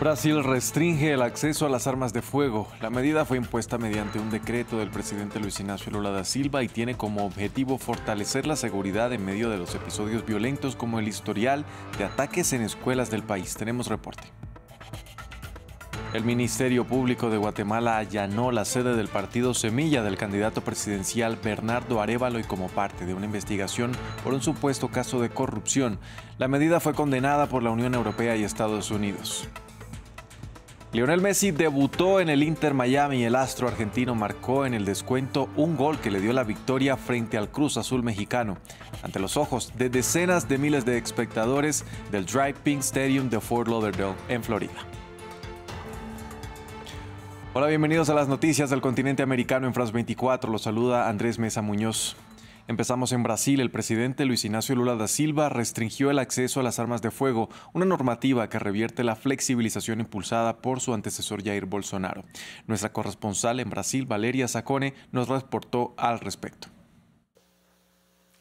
Brasil restringe el acceso a las armas de fuego. La medida fue impuesta mediante un decreto del presidente Luis Ignacio Lula da Silva y tiene como objetivo fortalecer la seguridad en medio de los episodios violentos como el historial de ataques en escuelas del país. Tenemos reporte. El Ministerio Público de Guatemala allanó la sede del partido Semilla del candidato presidencial Bernardo Arevalo y como parte de una investigación por un supuesto caso de corrupción. La medida fue condenada por la Unión Europea y Estados Unidos. Lionel Messi debutó en el Inter Miami. y El astro argentino marcó en el descuento un gol que le dio la victoria frente al Cruz Azul mexicano. Ante los ojos de decenas de miles de espectadores del Drive Pink Stadium de Fort Lauderdale, en Florida. Hola, bienvenidos a las noticias del continente americano en France 24. Los saluda Andrés Mesa Muñoz. Empezamos en Brasil. El presidente Luis Ignacio Lula da Silva restringió el acceso a las armas de fuego, una normativa que revierte la flexibilización impulsada por su antecesor Jair Bolsonaro. Nuestra corresponsal en Brasil, Valeria Sacone, nos reportó al respecto.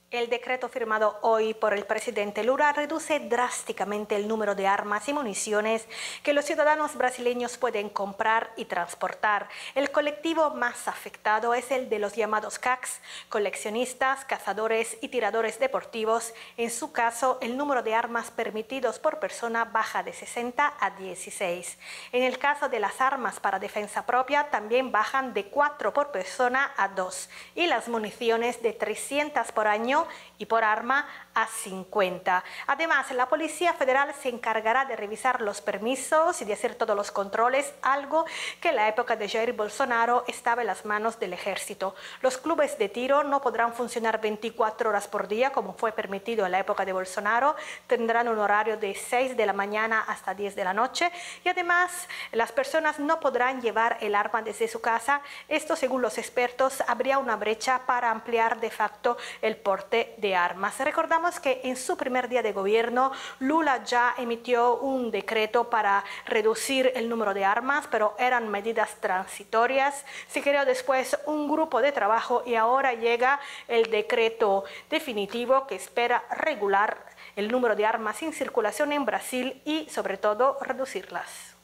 El decreto firmado hoy por el presidente Lula reduce drásticamente el número de armas y municiones que los ciudadanos brasileños pueden comprar y transportar. El colectivo más afectado es el de los llamados CACs, coleccionistas, cazadores y tiradores deportivos. En su caso, el número de armas permitidos por persona baja de 60 a 16. En el caso de las armas para defensa propia, también bajan de 4 por persona a 2 y las municiones de 300 por año y por arma a 50. Además, la Policía Federal se encargará de revisar los permisos y de hacer todos los controles, algo que en la época de Jair Bolsonaro estaba en las manos del ejército. Los clubes de tiro no podrán funcionar 24 horas por día como fue permitido en la época de Bolsonaro, tendrán un horario de 6 de la mañana hasta 10 de la noche y además las personas no podrán llevar el arma desde su casa. Esto, según los expertos, habría una brecha para ampliar de facto el porte de armas. Recordamos que en su primer día de gobierno, Lula ya emitió un decreto para reducir el número de armas, pero eran medidas transitorias. Se creó después un grupo de trabajo y ahora llega el decreto definitivo que espera regular el número de armas en circulación en Brasil y sobre todo reducirlas.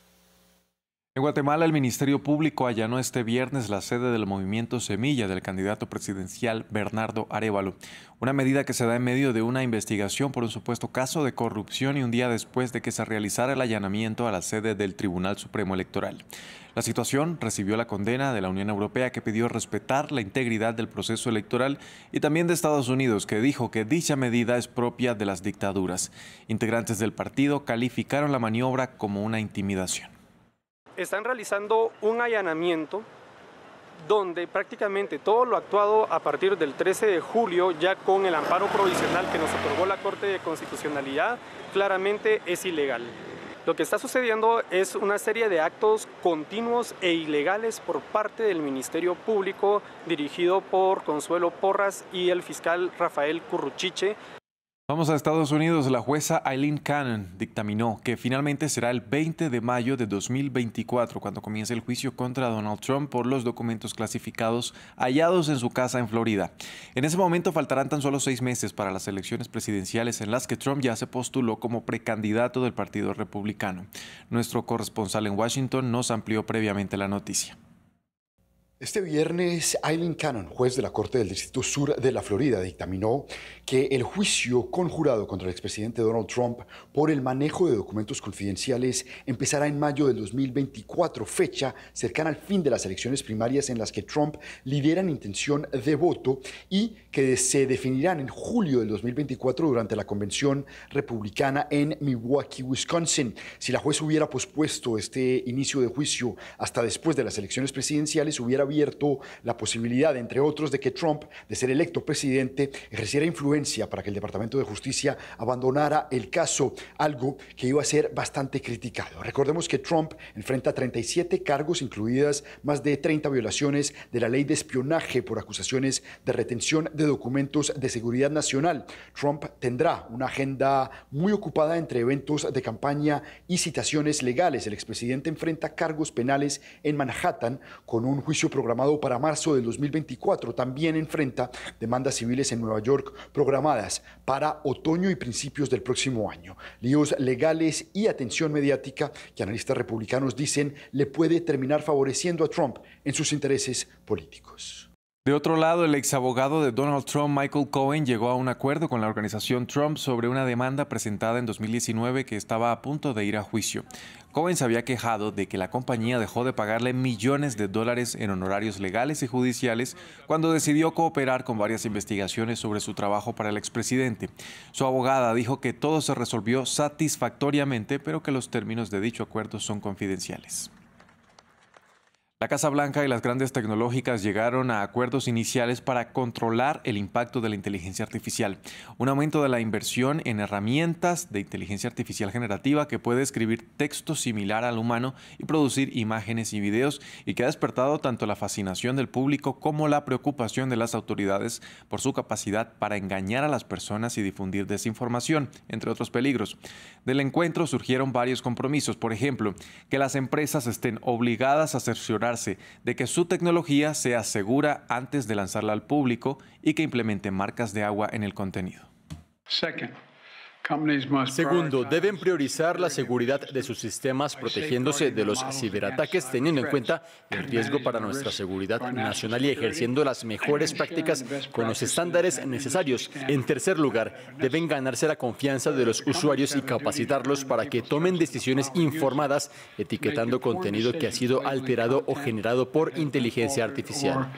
En Guatemala, el Ministerio Público allanó este viernes la sede del movimiento Semilla del candidato presidencial Bernardo Arevalo, una medida que se da en medio de una investigación por un supuesto caso de corrupción y un día después de que se realizara el allanamiento a la sede del Tribunal Supremo Electoral. La situación recibió la condena de la Unión Europea que pidió respetar la integridad del proceso electoral y también de Estados Unidos que dijo que dicha medida es propia de las dictaduras. Integrantes del partido calificaron la maniobra como una intimidación están realizando un allanamiento donde prácticamente todo lo actuado a partir del 13 de julio, ya con el amparo provisional que nos otorgó la Corte de Constitucionalidad, claramente es ilegal. Lo que está sucediendo es una serie de actos continuos e ilegales por parte del Ministerio Público dirigido por Consuelo Porras y el fiscal Rafael Curruchiche. Vamos a Estados Unidos. La jueza Eileen Cannon dictaminó que finalmente será el 20 de mayo de 2024 cuando comience el juicio contra Donald Trump por los documentos clasificados hallados en su casa en Florida. En ese momento faltarán tan solo seis meses para las elecciones presidenciales en las que Trump ya se postuló como precandidato del Partido Republicano. Nuestro corresponsal en Washington nos amplió previamente la noticia. Este viernes, Eileen Cannon, juez de la Corte del Distrito Sur de la Florida, dictaminó que el juicio conjurado contra el expresidente Donald Trump por el manejo de documentos confidenciales empezará en mayo del 2024, fecha cercana al fin de las elecciones primarias en las que Trump lidera en intención de voto y que se definirán en julio del 2024 durante la convención republicana en Milwaukee, Wisconsin. Si la juez hubiera pospuesto este inicio de juicio hasta después de las elecciones presidenciales, hubiera abierto la posibilidad, entre otros, de que Trump, de ser electo presidente, ejerciera influencia para que el Departamento de Justicia abandonara el caso, algo que iba a ser bastante criticado. Recordemos que Trump enfrenta 37 cargos, incluidas más de 30 violaciones de la ley de espionaje por acusaciones de retención de documentos de seguridad nacional. Trump tendrá una agenda muy ocupada entre eventos de campaña y citaciones legales. El expresidente enfrenta cargos penales en Manhattan con un juicio programado programado para marzo del 2024. También enfrenta demandas civiles en Nueva York programadas para otoño y principios del próximo año. Líos legales y atención mediática que analistas republicanos dicen le puede terminar favoreciendo a Trump en sus intereses políticos. De otro lado, el exabogado de Donald Trump, Michael Cohen, llegó a un acuerdo con la organización Trump sobre una demanda presentada en 2019 que estaba a punto de ir a juicio. Cohen se había quejado de que la compañía dejó de pagarle millones de dólares en honorarios legales y judiciales cuando decidió cooperar con varias investigaciones sobre su trabajo para el expresidente. Su abogada dijo que todo se resolvió satisfactoriamente, pero que los términos de dicho acuerdo son confidenciales. La Casa Blanca y las grandes tecnológicas llegaron a acuerdos iniciales para controlar el impacto de la inteligencia artificial, un aumento de la inversión en herramientas de inteligencia artificial generativa que puede escribir texto similar al humano y producir imágenes y videos y que ha despertado tanto la fascinación del público como la preocupación de las autoridades por su capacidad para engañar a las personas y difundir desinformación, entre otros peligros. Del encuentro surgieron varios compromisos, por ejemplo, que las empresas estén obligadas a cerciorar de que su tecnología sea segura antes de lanzarla al público y que implemente marcas de agua en el contenido. Segundo, deben priorizar la seguridad de sus sistemas protegiéndose de los ciberataques teniendo en cuenta el riesgo para nuestra seguridad nacional y ejerciendo las mejores prácticas con los estándares necesarios. En tercer lugar, deben ganarse la confianza de los usuarios y capacitarlos para que tomen decisiones informadas etiquetando contenido que ha sido alterado o generado por inteligencia artificial.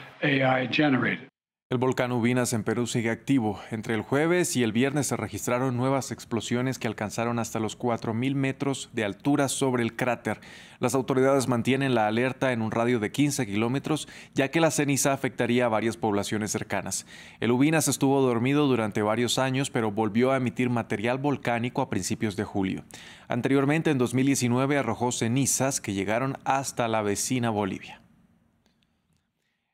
El volcán Ubinas en Perú sigue activo. Entre el jueves y el viernes se registraron nuevas explosiones que alcanzaron hasta los 4.000 metros de altura sobre el cráter. Las autoridades mantienen la alerta en un radio de 15 kilómetros, ya que la ceniza afectaría a varias poblaciones cercanas. El Ubinas estuvo dormido durante varios años, pero volvió a emitir material volcánico a principios de julio. Anteriormente, en 2019, arrojó cenizas que llegaron hasta la vecina Bolivia.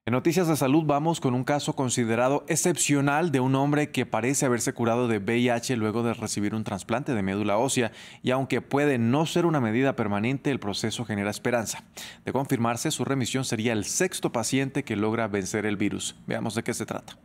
En noticias de salud vamos con un caso considerado excepcional de un hombre que parece haberse curado de VIH luego de recibir un trasplante de médula ósea y aunque puede no ser una medida permanente, el proceso genera esperanza. De confirmarse, su remisión sería el sexto paciente que logra vencer el virus. Veamos de qué se trata.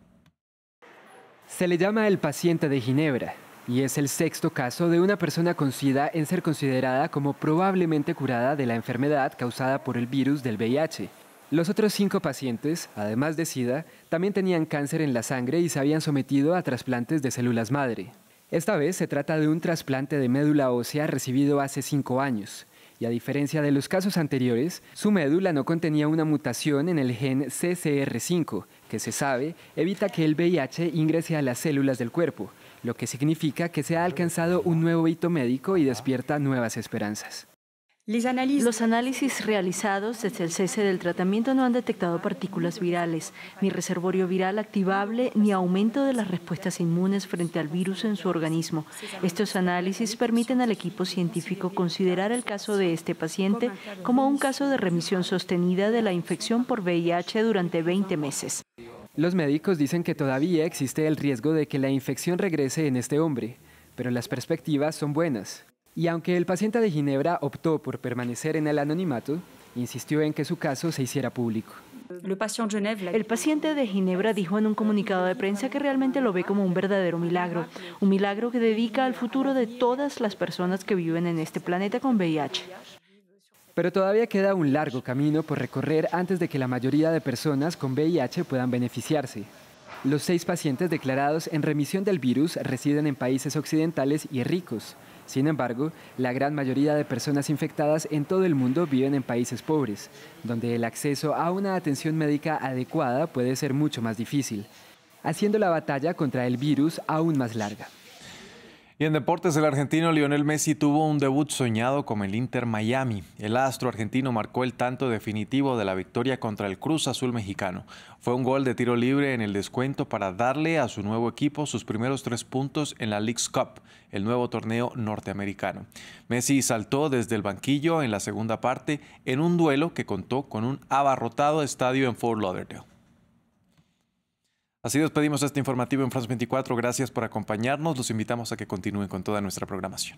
Se le llama el paciente de Ginebra y es el sexto caso de una persona con SIDA en ser considerada como probablemente curada de la enfermedad causada por el virus del VIH. Los otros cinco pacientes, además de SIDA, también tenían cáncer en la sangre y se habían sometido a trasplantes de células madre. Esta vez se trata de un trasplante de médula ósea recibido hace cinco años, y a diferencia de los casos anteriores, su médula no contenía una mutación en el gen CCR5, que se sabe evita que el VIH ingrese a las células del cuerpo, lo que significa que se ha alcanzado un nuevo hito médico y despierta nuevas esperanzas. Los análisis realizados desde el cese del tratamiento no han detectado partículas virales, ni reservorio viral activable, ni aumento de las respuestas inmunes frente al virus en su organismo. Estos análisis permiten al equipo científico considerar el caso de este paciente como un caso de remisión sostenida de la infección por VIH durante 20 meses. Los médicos dicen que todavía existe el riesgo de que la infección regrese en este hombre, pero las perspectivas son buenas. Y aunque el paciente de Ginebra optó por permanecer en el anonimato, insistió en que su caso se hiciera público. El paciente de Ginebra dijo en un comunicado de prensa que realmente lo ve como un verdadero milagro, un milagro que dedica al futuro de todas las personas que viven en este planeta con VIH. Pero todavía queda un largo camino por recorrer antes de que la mayoría de personas con VIH puedan beneficiarse. Los seis pacientes declarados en remisión del virus residen en países occidentales y ricos, sin embargo, la gran mayoría de personas infectadas en todo el mundo viven en países pobres, donde el acceso a una atención médica adecuada puede ser mucho más difícil, haciendo la batalla contra el virus aún más larga. Y en deportes, el argentino Lionel Messi tuvo un debut soñado con el Inter Miami. El astro argentino marcó el tanto definitivo de la victoria contra el Cruz Azul mexicano. Fue un gol de tiro libre en el descuento para darle a su nuevo equipo sus primeros tres puntos en la League's Cup, el nuevo torneo norteamericano. Messi saltó desde el banquillo en la segunda parte en un duelo que contó con un abarrotado estadio en Fort Lauderdale. Así despedimos este informativo en France 24. Gracias por acompañarnos. Los invitamos a que continúen con toda nuestra programación.